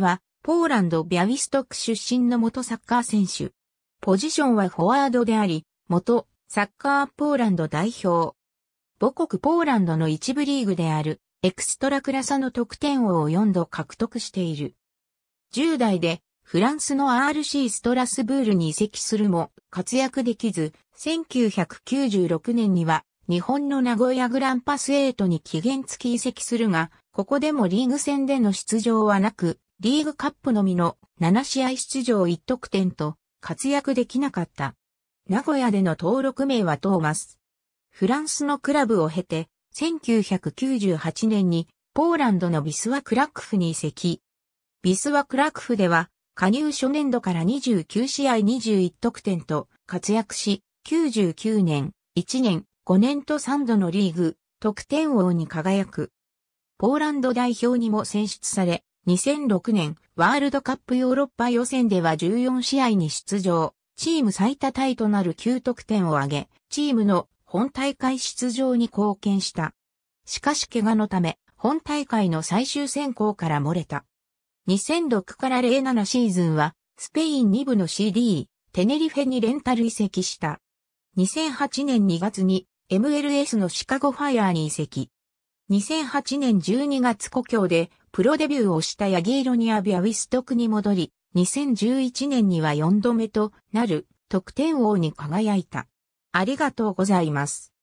は、ポーランド・ビャウィストク出身の元サッカー選手。ポジションはフォワードであり、元サッカーポーランド代表。母国ポーランドの一部リーグであるエクストラクラサの得点王を4度獲得している。10代でフランスの RC ストラスブールに移籍するも活躍できず、1996年には日本の名古屋グランパス8に期限付き移籍するが、ここでもリーグ戦での出場はなく、リーグカップのみの7試合出場1得点と活躍できなかった。名古屋での登録名はトーマス。フランスのクラブを経て、1998年にポーランドのビスワクラクフに移籍。ビスワクラクフでは、加入初年度から29試合21得点と活躍し、99年、1年、5年と3度のリーグ、得点王に輝く。ポーランド代表にも選出され、2006年、ワールドカップヨーロッパ予選では14試合に出場、チーム最多タイとなる9得点を挙げ、チームの本大会出場に貢献した。しかし怪我のため、本大会の最終選考から漏れた。2006から07シーズンは、スペイン2部の CD、テネリフェにレンタル移籍した。2008年2月に MLS のシカゴファイアーに移籍。2008年12月故郷でプロデビューをしたヤギーロニア・ビアウィストクに戻り、2011年には4度目となる得点王に輝いた。ありがとうございます。